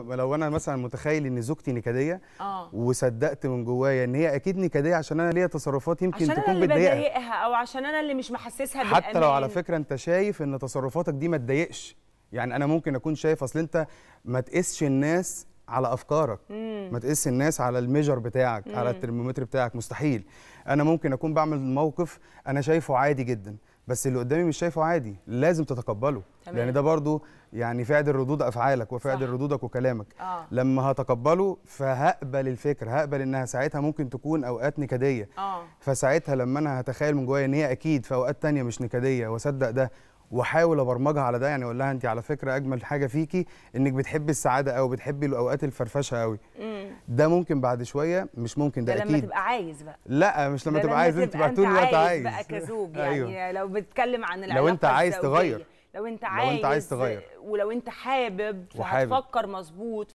لو انا مثلا متخيل ان زوجتي نكديه آه. وصدقت من جوايا ان هي اكيد نكديه عشان انا ليا تصرفات يمكن عشان تكون بتضايقها عشان انا اللي او عشان انا اللي مش محسسها حتى لو على فكره انت شايف ان تصرفاتك دي ما تضايقش يعني انا ممكن اكون شايف اصل انت ما تقيسش الناس على افكارك مم. ما تقيس الناس على الميجر بتاعك مم. على الترمومتر بتاعك مستحيل انا ممكن اكون بعمل موقف انا شايفه عادي جدا بس اللي قدامي مش شايفه عادي لازم تتقبله تمام. لان ده برضو يعني فعل الردود افعالك وفعل ردودك وكلامك آه. لما هتقبله فهقبل الفكره هقبل انها ساعتها ممكن تكون اوقات نكديه آه. فساعتها لما انا هتخيل من جوايا ان هي اكيد في اوقات تانية مش نكديه واصدق ده واحاول ابرمجها على ده يعني اقول لها انت على فكره اجمل حاجه فيكي انك بتحبي السعاده قوي بتحبي الاوقات الفرفشه قوي ده ممكن بعد شويه مش ممكن ده, ده اكيد لما تبقى عايز بقى لا مش لما تبقى عايز انت بقى طول الوقت عايز بقى كزوج أيوه. يعني أيوه. لو بتتكلم عن العلاقه لو انت عايز تغير لو انت عايز لو انت عايز تغير ولو انت حابب وحابب. هتفكر مظبوط